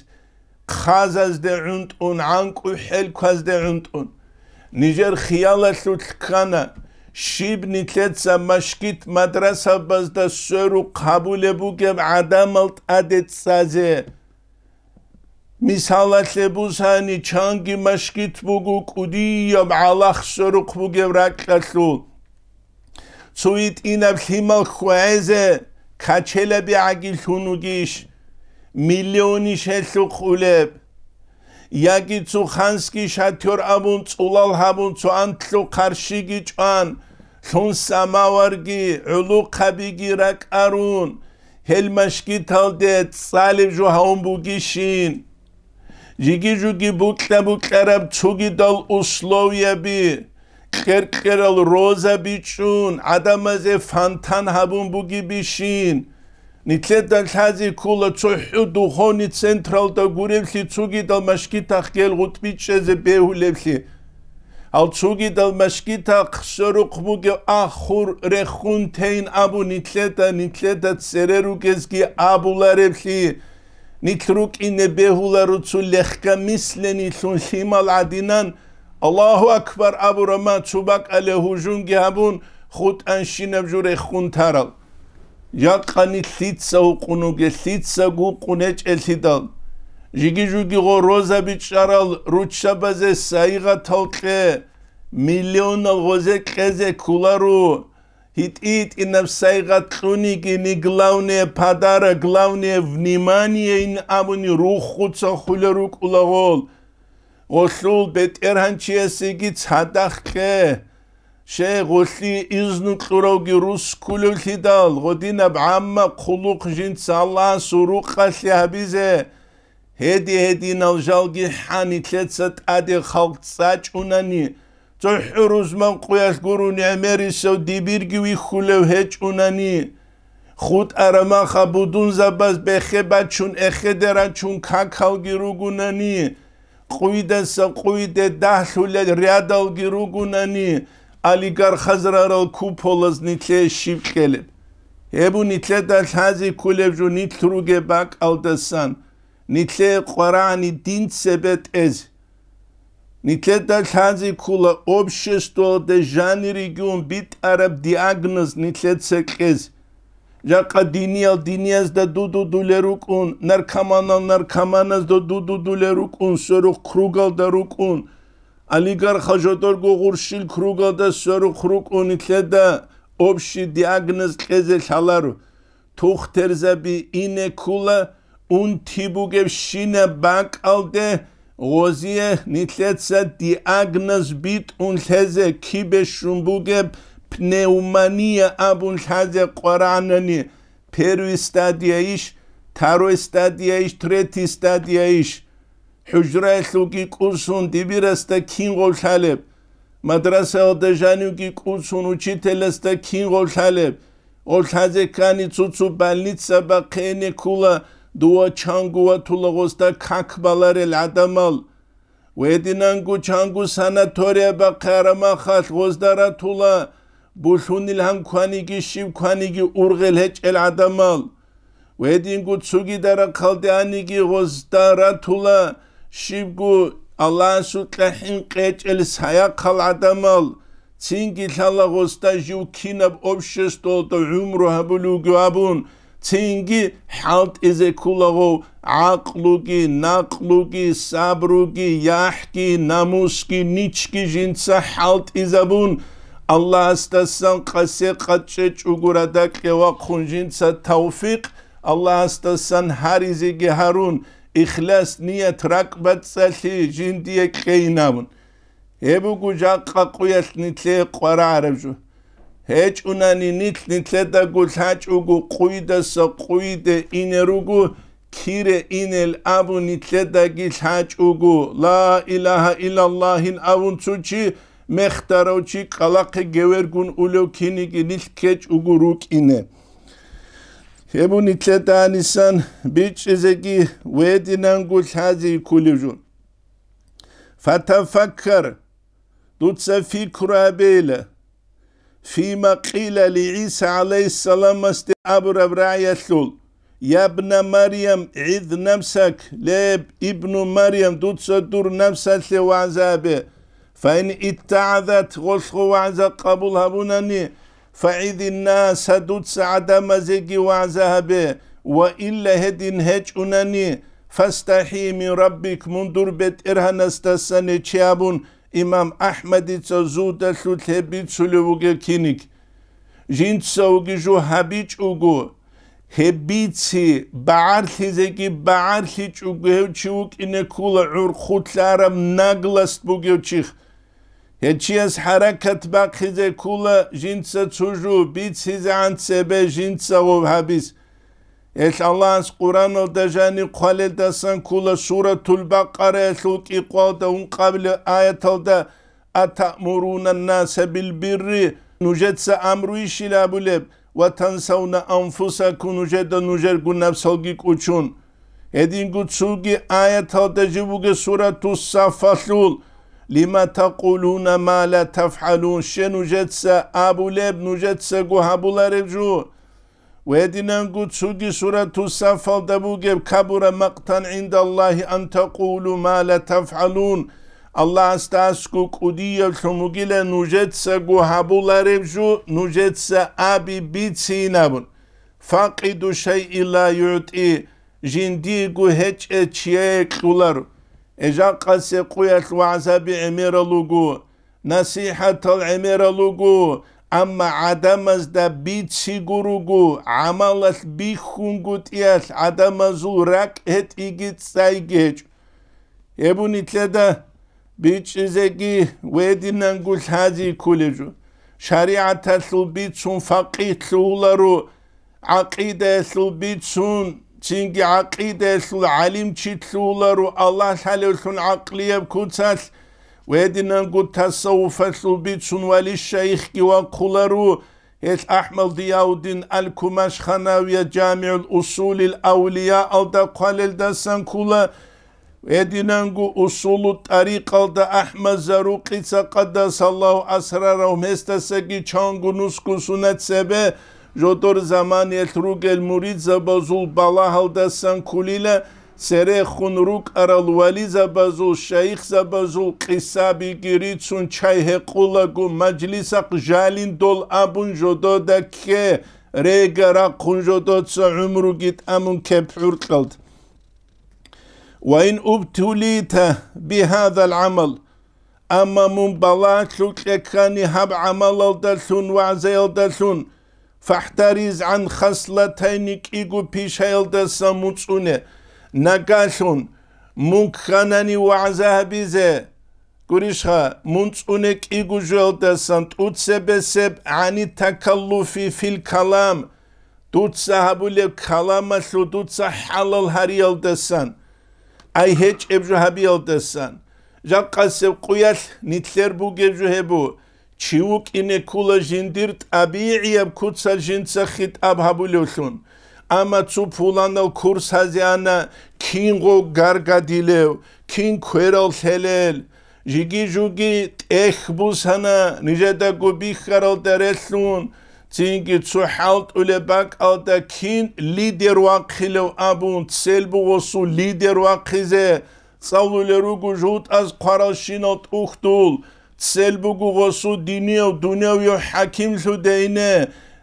ხაზაზ დე უნტუნ ანკუ ჰელ ქაზ დე უნტუნ ნიჟერ ხიალა ლუთქანა შიბნი თეცა მაშკით მადრასა ბაზდა სვერუ ყაბულებუგებ ადამალ ტადეც საზე ჰუნიბ ჰაბიჭებ უსლოვიე ჰეჭვან ჰელ ადამალ ჟანირაჭ იზე ლიმალ ჟანირაჭ იზ ხაზაზ დე უნტუნ ანკუ ჰელ ქაზ დე უნტუნ ნიჟერ ხიალა ლუთქანა შიბნი თეცა მაშკით მადრასა ბაზდა სვერუ ყაბულებუგებ ადამალ ტადეც საზე მისალათლებუსანი ჩანგი მაშკითბუგუ კუდიო ალახსურუ ხუგევრაკლასუ ცუით ინაფლიმალ ხუეზე კაჩელები აგილუნუგიშ მილიონი შეხუ ხულებ იაგიცუ ხანსკი შათიორ აბუნ წულალ ჰაბუნ ცუ ანთლუ ყარშიგი ჭან ლონ სამავარგი ულუ ხაბიგი რაკარუნ ჰელმაშკი თალდე წალი ჟუ ჰაუნ ბუგიშინ ჟიგიჟუგი ბუტლა ბუტლარაბ ჩუგიდალ უსლოვიები ხერკერალ როზაბიჩუნ ადამაზე ფანთან ჰაბუნ ბუგიბიშინ ნიტლედა ხაზი კულა ცუჰუ დუხონი ცენტრალ და გურევლი ცუგიდალ მაშკიტა ხელღუთბიჩეზე ბეულებლი ალ ცუგიდალ მაშკიტა ხსორუ ყმუგე ახურ რეხუნთეინ აბუ ნიტლედა ნიტლედა ცერერუგეზგი აბულარებლი ნიქრუკი ნებეჰულარუ ცუ ლეხკა მისლენი ლუნ ჰიმალ ადინან ალლაჰუ აქბარ აბურამა ცუბაკ ალე ჰუჟუნ გიაბუნ ხუტან შინებჟურე ხუნთარალ ჯაყანი ლიცა უყუნუგე ლიცა გუყუნე ჭელთიდალ ჟიგი ჟუგი ღო როზა ბიჭარალ რუჩაბაზე საიღა თალყე მილიონალ ღოზე ყეზე ქულარუ იტიტინებს საიღად ხუნიგინი გლავნე ფადარა გლავნე ვნიმანიე ინ ამონი რუხუცა ხულერუ კულაღოლ ოშულ ბეტერანჩიეს იგი ცადახე შე ღოლი იზნუ ყროგი რუს კულულში და ღოდინა ბამმა ხულუხ ჟინ სალა სურუ ყალი აბიზე ჰედი ჰედი ნავჟალგი ჰანი თეცად ადი ხალხ წაჭუნანი ზოჰურუზმან ყუას გურუნი ამერისო დიბირგი ვიხულევ ჰეჭუნანი ხუთ არამახა ბუდუნ ზაბას ბეხება ჩუნ ეხედერან ჩუნ ქაქალგი რუგუნანი ყუიდასა ყუიდე დაშულე რიადალგი რუგუნანი ალიგარ ხაზრარალ ქუფოლას ნიტლე შიფკელე ებუ ნიტლე და ლაზი ქულებჟუ ნიტლრუგე ბაკალდასან ნიტლე ყვარანი დინცებეთ ეზი Nitleta chanzi kula obshesto de jani region bit arab diagnoz nitletse kez. Jaka dinial dinias da dudu dulerukun, un, narkamana narkamanas da dudu dulerukun, un, soruk krugal da ruk un. Aligar khajotor gogurshil krugal da soruk ruk un nitleta obshi diagnoz kez e chalaru. Tukhterzabi ine kula un tibugev shina bank alde, ოზიე ნიცეცა დიაგნოზ ბიტ უნლეზე კიბეშუმბუგე პნეუმანია აბუნლაზე ყორანანი პერვი სტადია იშ თაროე სტადია იშ თრეთი სტადია იშ ჰუჯრა ლუკი კუსუნ დიბირასტა კინღოლხალებ მადრასა ოდეჟანუკი კუსუნ უჩიტელესტა კინღოლხალებ ოლხაზე კანი ცუცუ ბალნიცა ბაქენე ქულა дуа чангуа тулагоста какбалар эл адамал вединангу чангу санаторе ба карама хал гоздара тула бушунил хам кваниги шив кваниги ургел хечэл адамал ведингу цуги дара калдианиги гоздара тула шивгу аллах сутлахин кечэл сая кал адамал цинги лалагоста жу кинаб обшесто то умру хабулу гуабун ცინგი ჰალტ იზე ქულავო აყლუგი ნაყლუგი საბრუგი იაჰკი ნამუსკი ნიჩკი ჟინცა ჰალტ იზაბუნ ალლაჰსთასან ყასე ყაჭე ჭუგურა და ყევა ხუნჟინცა თავფიყ ალლაჰსთასან ჰარიზიგი ჰარუნ ইখლას ნიეთ რაკბაცალი ჟინდიე ყეინავუნ ებუგუ ჯაყა ყუესნი თე ყვარა არებჟუ heç unani nit nitle da gul haç ugu quyda sa iner ugu kire inel abu nitle da gil haç ugu la ilaha illallahin avun suçi mehtaroçi kalak gevergun ulu kini gil keç ugu ruk ine Hebu nitle da nisan bir çizegi vedinan gul hazi kulivjun. Fatafakkar, dutsa fikra beyle, فيما قيل لعيسى عليه السلام استعبر برعية يا ابن مريم عذ نفسك لاب ابن مريم دوت صدور نفسك وعذابه فإن اتعذت غسخ وعزا قبول هبونني فعيد الناس دود سعد مزيقي وعذابه وإلا هدين هج أنني فاستحي من ربك منذر بيت إرهن استسني تشابون იმამ აჰმედიც ზუდა სულთები ცულუგე კინიკ ჯინცოგი ჟუ ჰაბიჭ უგუ ჰებიცი ბაარლიზეკი ბაარლი ჭუგევჩი უკინე ქულა ურხუთლარა ნაგლას ბუგევჩი ჰეჩიას ჰარაკათ ბაქიზე ქულა ჯინცა ცუჟუ ბიცი ზანცებე ჯინცა ვაბის Es Allahs Kur'an-ı Dejani kuale dasan kula suratul Bakara esut iqvalda un kabili ayet alda atamuruna nase bil birri nujetse amru işila buleb ve tansavna anfusakum nujede nujergu nefsalgik uçun. Edin gutsugi ayet alda cibuge suratus safasul lima taquluna ma la tefhalun şe nujetse abuleb nujetse guhabulare cu. ويدنا قد سودي سورة السافة دبوغب كبر مقتا inda الله an تقولوا ma la تفعلون Allah astas stasku kudiye şumugile nujetsa guhabularevju nujetsa abi bitsinabun. Fakidu şey ila yut'i jindi gu heç eçiye kular. Eja kase kuyat alugu bi al emir alugu амма адамас да бицигуругу амалас бихунгутиас адамазу рак эт игицайгеч ебунитлада бичизеги вединангу лази кулежу шариаталу бицун фақитлулару ақидалу бицун чинги ақидалу алимчитлулару аллах халюсун ақлиев куцас ვედინან გუ თასაუფალ ბიცუნვალი შეიხ კივა ქულარუ ეს აჰმალ დიაუდინ ალ ქუმაშ ხანავია ჯამიულ უსულილ აულია ალდა ყალელ დასან ქულა ვედინან გუ უსულუ ტარიყალ და აჰმაზარუ ყიცა ყადა სალავ ასრარა მესტასეგი ჩონგუ ნუსკუსუნაცებე ჟოდორ ზამანი ეს რუგელ მურიძა ბაზულ ბალა ჰალდასან ქულილა სერეხუნ რუკარალ ვალიზაბაზულ შეიხზაბაზულ ყისაბი გირიცუნ ჩაი ჰეყულაგუ მაჯლისაყ ჟალინ დოლ აბუნჟოდო და ქე რეგარა ხუნჟოდოც უმრუ გიტ ამუნ ქეფჰურყლდ ვაინ უბთულითა ბიჰადალ ამალ ამა მუნ ბალაჩუ ქექანი ჰაბ ამალალდა ლუნ ვაზელდა ლუნ ფაჰტარიზ ან ხასლათაინი კიგუ ფიშაელდა სამუწუნე ნაკაშონ მუხანანი ვაზაბიზე გურიშა მუნწუნე კიგუჟელდასან უცებესებ ანი თაკალუფი ფილ კალამ დუცაბულე კალამა შუდუცა ჰალალ ჰარიელდასან აი ჰეჭ ებჟაბიელდასან ჟაყასე ყუიალ ნითლერბუ გეჟუჰებუ ჩიუკინე კულაჟინდირ ტაბიიიებ კუცალჟინცა ხიტაბაბულუშუნ ამაცუ ფულანო კურსაზე ან კინგო გარგადილევ კინ ქერო ხელელ ჟიგი ჟუგი ეხბუსანა ნიჟედა გუბიხარო დერესუნ წინგი ცუ ჰალტ ულე ბაკ ალდა კინ ლიდერ ვაქილევ აბუნ ცელბუ ვოსუ ლიდერ ვაქიზე წავლულე როგუ ჟუტ აზ ყარაშინო ტუხტულ ცელბუ გუ ვოსუ დინიო დუნიო ჰაკიმ ლუდეინე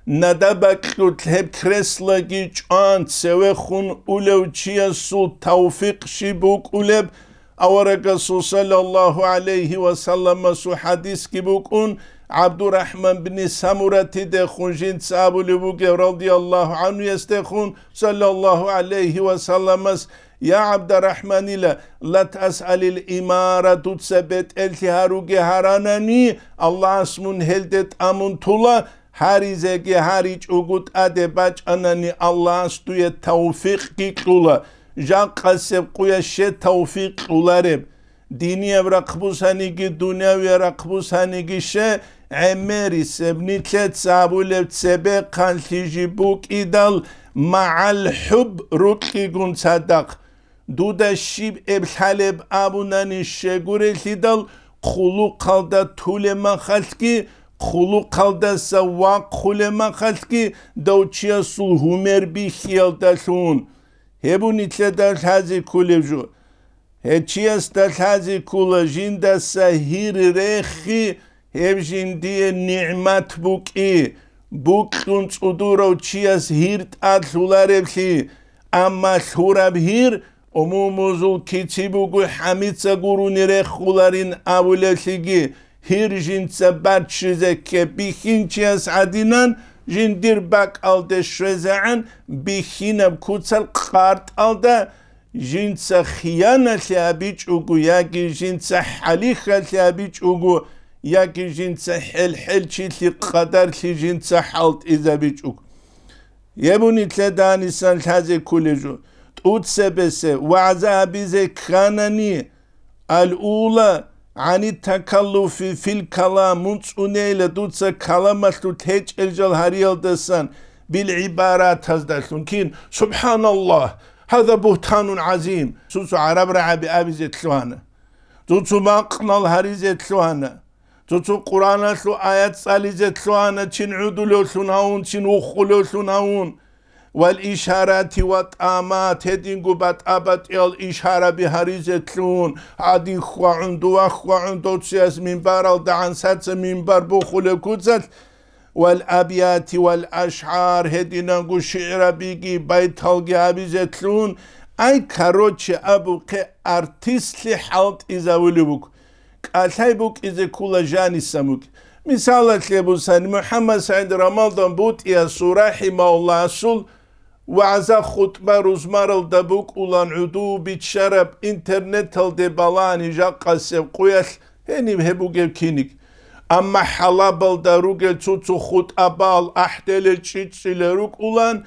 ნადაბაკუთ ჰეთრესლაგი ჭან ცევეხუნ ულევჩია სულ თაუფიკში ბუკულებ ავარაკასუ სალალლაჰუ ალეიჰი ვასალამასუ ჰადის კიბუკუნ აბდურაჰმან ბნი სამურათი დეხუნჟინ წაბული ბუგე რადიალლაჰუ ანუ ესტეხუნ სალალლაჰუ ალეიჰი ვასალამას يا عبد الرحمن لا لا تسأل الإمارة تسبت إلتي هاروكي هاراناني الله اسمون هلدت أمون طولا ჰარიზე კი ჰარი ჭუგუტადე ბაჭანანი ალლას თუე თაუფიქ კი ყულა ჟაყასე ყუე შე თაუფიქ ყულარე დინი ევრა ხბუსანი კი დუნიავი ევრა ხბუსანი კი შე ემერი სებნი ცაბულებ ცებე ხანლიჟი ბუკიდალ მაალ ჰუბ რუკი გუნცადაქ დუდაში ებლალებ აბუნანი შეგურელიდალ ხულუ ყალდა თულე მახალკი ხულუ ყალდასა ვა ხულემა ხალკი დაუჩია სულ ჰუმერბი ხიალდაშუნ ჰებუნი წედა ხაზი ქულებჟუ ჰეჩიას და ხაზი ქულა ჟინდასა ჰირი რეხი ჰებჟინდი ნიმათ ბუკი ბუკუნ წუდურო ჩიას ჰირტ ალულარებში ამა ხურაბ ჰირ ომუ მუზულ ქიცი ბუგუ ჰამიცა გურუნი რეხულარინ აულეშიგი ჰირჟინცა ბარჩიზე ქებიჰინჩეს ადინან ჟინდირ ბაკალდე შვეზაან ბიჰინა ქუცალ ყარტალდა ჟინცა ხიანალიაბი ჭუგუ იაკი ჟინცა ჰალიხალიაბი ჭუგუ იაკი ჟინცა ჰელჰელჩი ლიყადარ ჟინცა ჰალტ იზაბი ჭუგუ იებუნი თლედანისან ლაზე ქულეჟუ ტუცებესე ვაზაბიზე ქანანი ალულა ani takallufi fil kalam unsuneyle tutsa kalamaslu teç elcal hariyaldasan bil ibarat hazdasun kin subhanallah hada buhtanun azim susu arab rabi abizet şuana tutsu maknal harizet şuana tutsu Kur'an'a şu ayet salizet şuana çin udulosun haun çin ukhulusun haun والاشارات وطاما تدينغو باتابات يل اشارة بهاريز تلون عادي خوا عندو اخوا عندو تسياس منبار الدعان ساتس منبار بوخول كوزل والابيات والاشعار هدينغو شعر بيجي بيتالغي عبيز تلون اي كاروش ابو كي ارتسلي حالت ازاولي بوك كالاي بوك ازا كولا جاني ساموك مثالات لبوساني محمد سعيد رمضان بوت يا سوراحي مولا سول ვაზა ხუთმა რუსმარალ და ბუკულან უდუბიც შარაბ ინტერნეტალ დებალანი ჟაყასე ყუეს ენიმ ჰებუგებ ქინიკ ამა ჰალაბალ და რუგელ ცუცუ ხუთ აბალ აჰდელე ჩიცილე რუკულან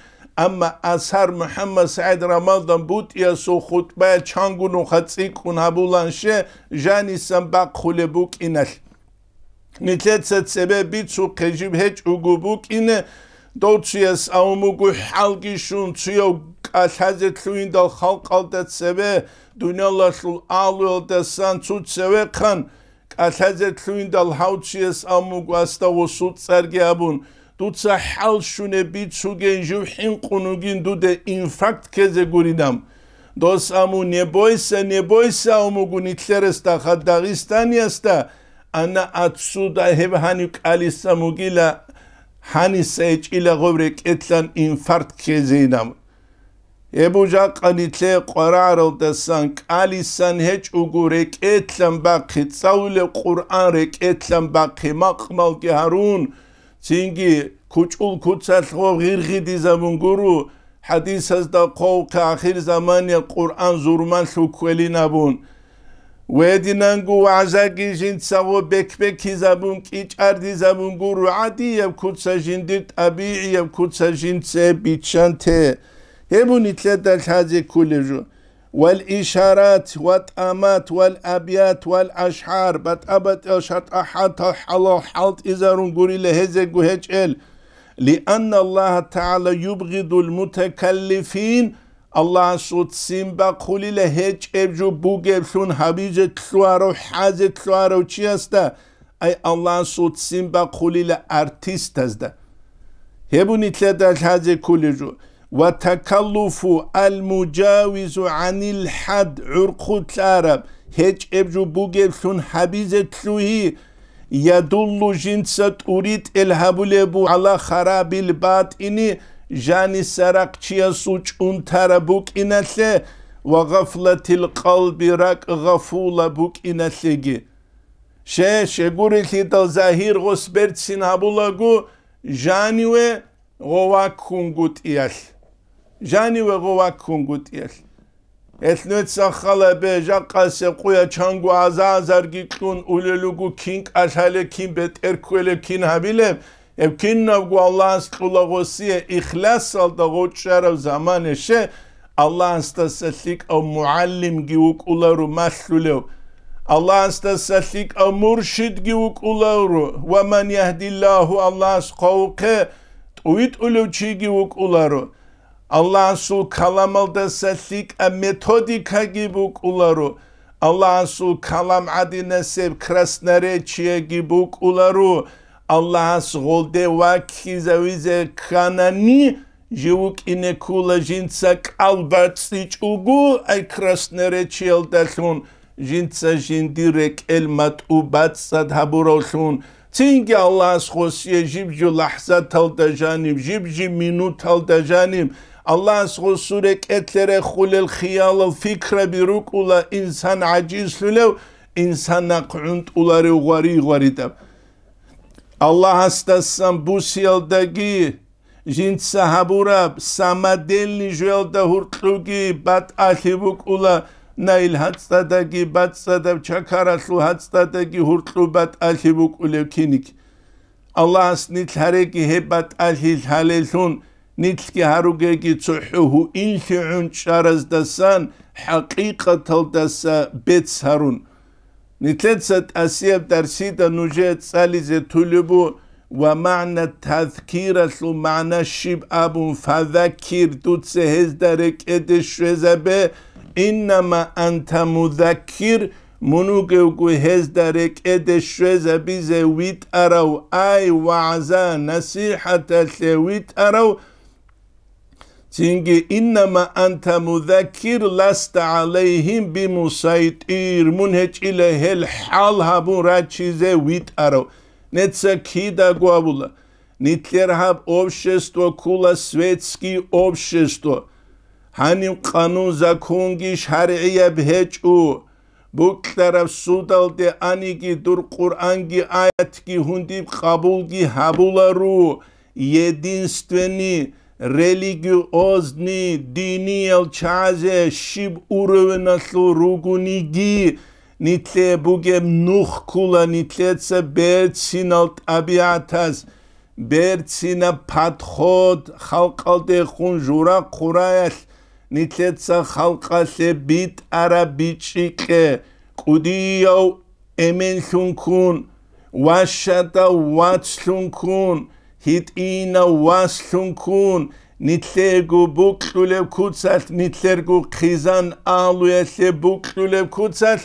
ამა ასარ მუჰამმად საიდ რამადან ბუტია სუ ხუთბა ჩანგუნუ ხაციკუნ აბულანშე ჟანისან ბაკხულე ბუკინალ ნიცეცეცებე ბიცუ ხეჟიბ ჰეჭ უგუბუკინე დოუციეს აუმუგუ ჰალგიშუნ ციო კალაზე თუინდო ხალყავდაცევე დუნალაშულ ალუდასან ცუცევე ხან კალაზე თუინდო ჰაუციეს აუმუგუ ასტავოსუ წარგეაბუნ დუცა ჰალშუნე ბიცუგენ ჟუჰინ ყუნუგინ დუდე ინფრაქტ ქეზე გურიდამ დოს ამუ ნებოისა ნებოისა აუმუგუ ნიცერეს და ხადაგისტანიასტა ანა აცუდა ჰევჰანი კალისა მუგილა ჰანის ეჭილა ღვრე კეთლან ინფარქტ ქეზინამ ებუჟა ყანითე ყვარარო და სან კალისან ჰეჭ უგურე კეთლან ბაქი წაულე ყურან რე კეთლან ბაქი მაყმალ კი ჰარუნ ცინგი ქუჭულ ქუცალ ღო ღირღიდი ზამუნ გურუ ჰადისას და ყოვ ქახირ ზამანია ყურან ზურმან ლუქველი ნაბუნ 웨디난구 와자기 진사고 백백히 잡음 끼짜르디 잡음 구루 아디엽 쿠차진디 아비이엽 쿠차진세 비찬테 هبون ثلاثة الحاجة كلجو والإشارات والأمات والأبيات والأشعار بتأبت أشهد أحاط حلا حلت إزارون غوري لهزة جهج إل لأن الله تعالى يبغض المتكلفين الله صوت سیم با خلیل هیچ ابجو بوگر شون حبیج تلوارو حاز تلوارو چی است؟ ای الله صوت سیم با خلیل ارتیست است. هبونی تل در حاز کلیجو و تکلف المجاوز عن الحد عرق تلارب هچ ابجو بوگر شون حبیج تلویی یدولو جنسات اورید الهبول ابو علا خراب البات اینی ჟანი სარაკჩია სუჭუნთარა ბუკინალე ვაღაფლათილ ყალბი რაკ ღაფულა ბუკინალეგი შე შეგურილი და ზაჰირ ღოსბერცინ აბულაგუ ჟანივე ღოვაკუნგუტიალ ჟანივე ღოვაკუნგუტიალ ეთნეც ახალებე ჟაყასე ყუა ჩანგუ აზა აზარგი ქუნ ულელუგუ ქინ ყაშალე ქინ ბეტერქველე ქინ აბილებ Ev kinnav gu Allah'ın skula gosiye ihlas al da zaman zamane şe Allah'ın stasalik av muallim gi uk ularu mahlulev. Allah'ın stasalik av murşid gi uk ularu. Ve men yehdillahu Allah'ın skavke uyut ulevçi gi uk ularu. Allah'ın sul kalamalda saslik a metodika gi uk ularu. Allah'ın su kalam adine sev krasnare çiye gi uk ularu. Аллахас голде вакхизавизе канани живук инекула жинца калба цичугу ай краснеречел дахун жинца жиндире келмат убат садхабуролхун цинги аллахас хосие жибжу лахза талдажаним жибжи мину талдажаним аллахас хосуре кетлере хулел хиял фикра бирукула инсан аджислулев инсана кунт улари гвари гвари даб ალლაჰას და სამბუსიალდაგი ჟინ საჰაბურა სამადელი ჟელ და ჰურტლუგი ბატ ალიბუკულა ნაილ ჰაცდადაგი ბაცდადა ჩაქარასლუ ჰაცდადაგი ჰურტლუ ბატ ალიბუკულე ქინიკ ალლაჰას ნითარეკი ჰებატ ალი ჰალელუნ ნითკი ჰარუგეგი ცუჰუ ინშუნ ჩარაზდასან ჰაკიკათალდასა ბეცარუნ ნიცეთ ასიებ დარსიდა ნუჟე წალიზე თულიბუ ვა მაანა თაზკირა სუ მაანა შიბ აბუ ფაზაკირ დუცე ჰეზდარე კედე შვეზაბე ინნამა ანთა მუზაკირ მუნუგე უკუ ჰეზდარე კედე შვეზაბიზე ვიტარავ აი ვაზა ნასიჰათა ლე ვიტარავ წინგი ინნამა ანთა მუდაქირ ლასტა ალეიჰიმ ბიმუსაიტირ მუნჰეჭილე ჰელ ჰალჰაბუ რაჩიზე ვიტარო ნეცა ქიდა გვავულა ნიტლერჰაბ ობშესტო ქულა სვეცკი ობშესტო ჰანი ყანუ ზაქუნგი შარიია ბჰეჭუ ბუქტარავ სუდალდე ანიგი დურ ყურანგი აიათკი ჰუნდი ყაბულგი ჰაბულარუ იედინსტვენი რელიგიოზნი დინიელ ჩაზე შიბ ურვენასო რუგუნიგი ნიცე ბუგე ნუხკულა ნიცეცა ბერცინალ აბიათას ბერცინა ფათხოდ ხალყალდე ხუნ ჟურა ყურაელ ნიცეცა ხალყალე ბიტ არაბიჭიკე ყუდიო ემენ ხუნ ვაშა და ვაცლუნ ხუნ ჰიტინა ვასთუნკუნ ნიცერგუ ბუკლულევ ქუცალ ნიცერგუ ხიზან ალუესე ბუკლულევ ქუცალ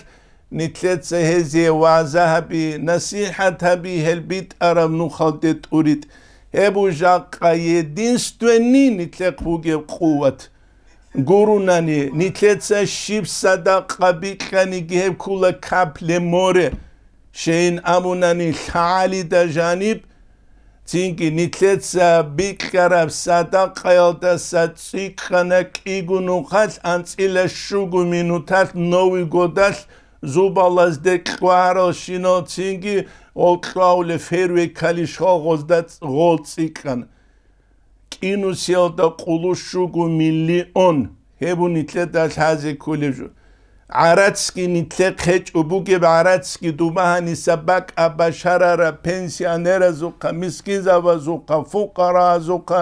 ნიცეცე ჰეზე ვაზაჰაბი ნასიჰათაბი ჰელბიტ არამ ნუ ხალდეთ ურით ებუ ჟაყაი დინსტვენი ნიცე ხუგე ყუვათ გურუნანი ნიცეცე შიფსა და ყაბი ხანი გევქულა კაფლე მორე შეინ ამუნანი ხალი და ჟანიბ წინკი ნიცეც ბიკრავსა და ყელდასა წიქნა კიგუნუ ხალ ანწილე შუგუ მინუთას ნოვი გოდას ზუბალას დე კვაროშინო წინკი ოქლაულე ფერვე ქალიშ ხოღოს და ღოლ წიქნა კინუსიო და ყულუ შუგუ მილიონ ჰებუნი წედა საზე ქულიშ არაცკი ნითე ხეჭუბუგე არაცკი დუმანი საბაკ აბაშარარა პენსიონერა ზუკა მისკიზა ვაზუკა ფუკარა ზუკა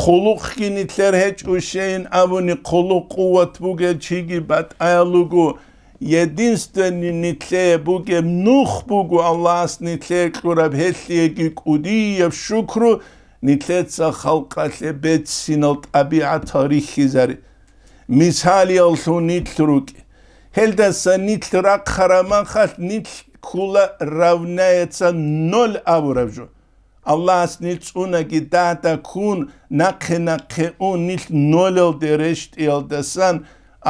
ხულუხკი ნითლერ ჰეჭუშენ აბუნი ხულუყუვათ ბუგე ჩიგი ბატალუგუ يدينستني نتلي بوكي نوخ بوكو الله سنتلي كورا بهتلي يكي كودي يب شكرو نتلي تسا خلقات لبيت سينالت أبي عطاري خيزاري მისალი ალსუ ნიტრუკ ჰელდასა ნიტრა ხარამან ხალ ნიტ ქულა რავნაეცა ნოლ აბურავჟო ალლას ნიცუნა კი დათა ქუნ ნაქენა ქე ო ნიტ ნოლ დერეშტ ელდასან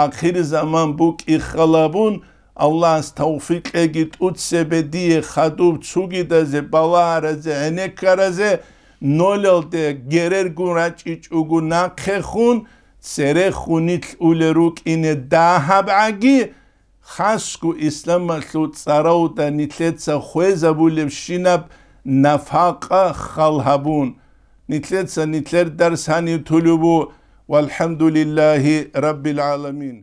აქირ ზამან ბუკ იხალაბუნ ალლას თაუფიკ ეგიტ უცებედი ხადუბ ცუგიდაზე ბალარაზე ენეკარაზე ნოლ დე გერერ გურაჭი ჭუგუ ნაქე ხუნ ცერეხუნით ულერუკინე დააბაგი ხასკუ ისლამალუ წარაუდა ნიტლეცა ხუეზაბულებ შინაბ ნაფაყა ხალჰაბუნ ნიტლეცა ნიტლერ დარსანი თულუბუ ვალჰამდულილაჰი რაბილალამინ